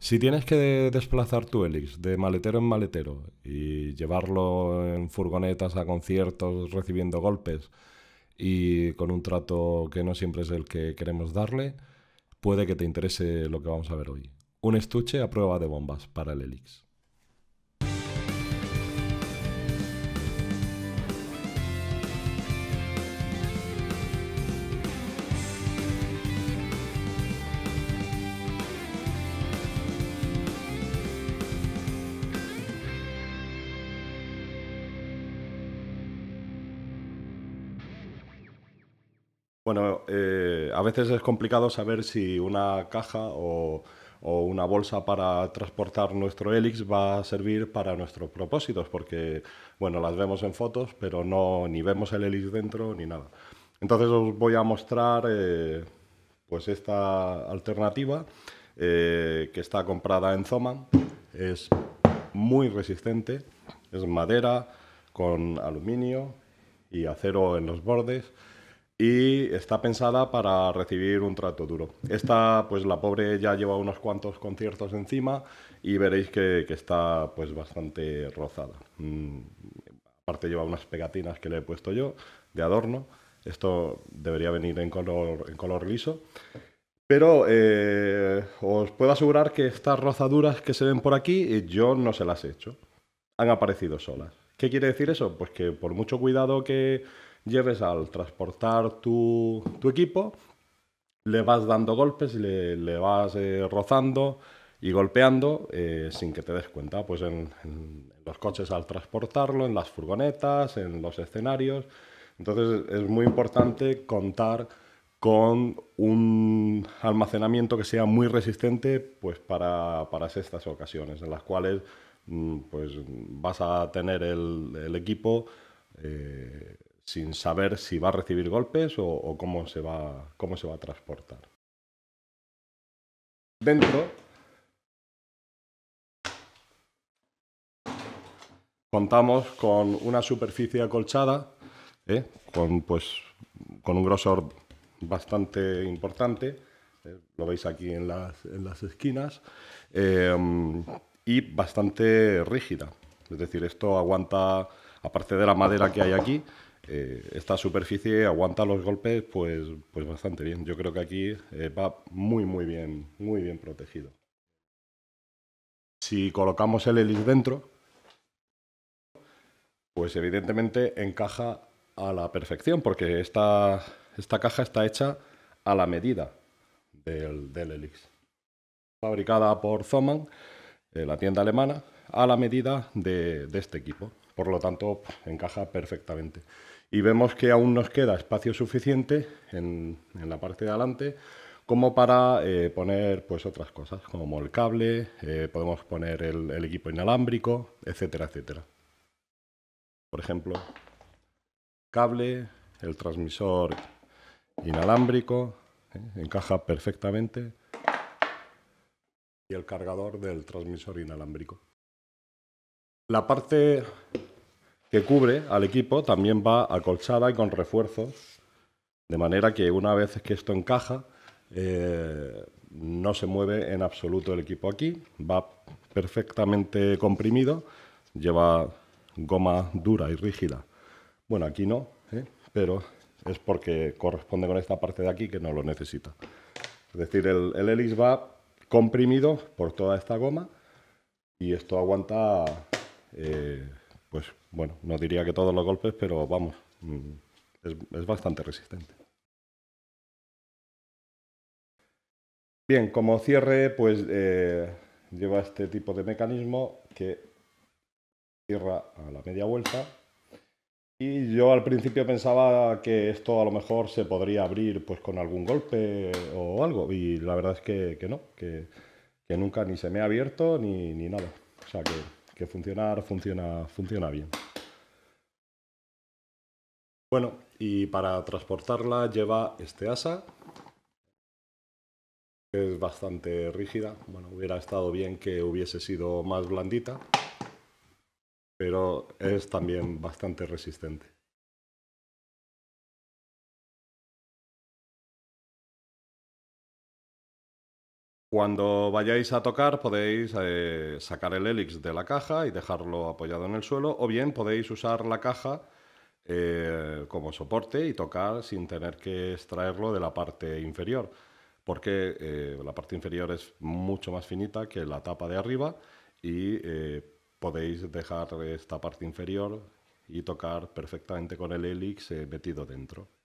Si tienes que desplazar tu Helix de maletero en maletero y llevarlo en furgonetas a conciertos recibiendo golpes y con un trato que no siempre es el que queremos darle, puede que te interese lo que vamos a ver hoy. Un estuche a prueba de bombas para el Helix. Bueno, eh, a veces es complicado saber si una caja o, una bolsa para transportar nuestro Helix va a servir para nuestros propósitos, porque, bueno, las vemos en fotos, pero no ni vemos el Helix dentro ni nada. Entonces os voy a mostrar eh, pues esta alternativa eh, que está comprada en Zoman. Es muy resistente, es madera con aluminio y acero en los bordes y está pensada para recibir un trato duro. Esta, pues la pobre ya lleva unos cuantos conciertos encima y veréis que, está pues bastante rozada. Mm, aparte lleva unas pegatinas que le he puesto yo de adorno. Esto debería venir en color, en color liso. Pero eh, os puedo asegurar que estas rozaduras que se ven por aquí eh, yo no se las he hecho. Han aparecido solas. ¿Qué quiere decir eso? Pues que por mucho cuidado que, lleves al transportar tu, equipo, le vas dando golpes le, vas eh, rozando y golpeando eh, sin que te des cuenta, pues en, los coches al transportarlo, en las furgonetas, en los escenarios. Entonces es muy importante contar con un almacenamiento que sea muy resistente pues para, estas ocasiones en las cuales mm, pues, vas a tener el, equipo eh, sin saber si va a recibir golpes o, cómo, se va, a transportar. Dentro contamos con una superficie acolchada, ¿eh? pues, con, un grosor bastante importante, ¿eh? lo veis aquí en las, esquinas, em, y bastante rígida. Es decir, esto aguanta, aparte de la madera que hay aquí, eh, esta superficie aguanta los golpes pues, pues, bastante bien. Yo creo que aquí eh, va muy, muy bien, muy bien protegido. Si colocamos el helix dentro, pues evidentemente encaja a la perfección, porque esta, caja está hecha a la medida del, del helix. Fabricada por Zoman, eh, la tienda alemana, a la medida de, este equipo. Por lo tanto, encaja perfectamente. Y vemos que aún nos queda espacio suficiente en, la parte de adelante como para eh, poner pues otras cosas, como el cable, eh, podemos poner el, equipo inalámbrico, etcétera, etcétera. Por ejemplo, cable, el transmisor inalámbrico, eh, encaja perfectamente, y el cargador del transmisor inalámbrico. La parte que cubre al equipo también va acolchada y con refuerzos, de manera que una vez que esto encaja, eh, no se mueve en absoluto el equipo aquí, va perfectamente comprimido, lleva goma dura y rígida. Bueno, aquí no, ¿eh? pero es porque corresponde con esta parte de aquí que no lo necesita. Es decir, el, el hélice va comprimido por toda esta goma y esto aguanta eh, pues bueno, no diría que todos los golpes, pero vamos, mm, es, bastante resistente. Bien, como cierre, pues eh, lleva este tipo de mecanismo que cierra a la media vuelta. Y yo al principio pensaba que esto a lo mejor se podría abrir pues con algún golpe o algo. Y la verdad es que, no, que, nunca ni se me ha abierto ni, ni nada. O sea que que funcionar funciona, funciona bien. Bueno, y para transportarla lleva este asa, es bastante rígida. Bueno, hubiera estado bien que hubiese sido más blandita, pero es también bastante resistente. Cuando vayáis a tocar podéis eh, sacar el helix de la caja y dejarlo apoyado en el suelo o bien podéis usar la caja eh, como soporte y tocar sin tener que extraerlo de la parte inferior porque eh, la parte inferior es mucho más finita que la tapa de arriba y podéis dejar esta parte inferior y tocar perfectamente con el helix metido dentro.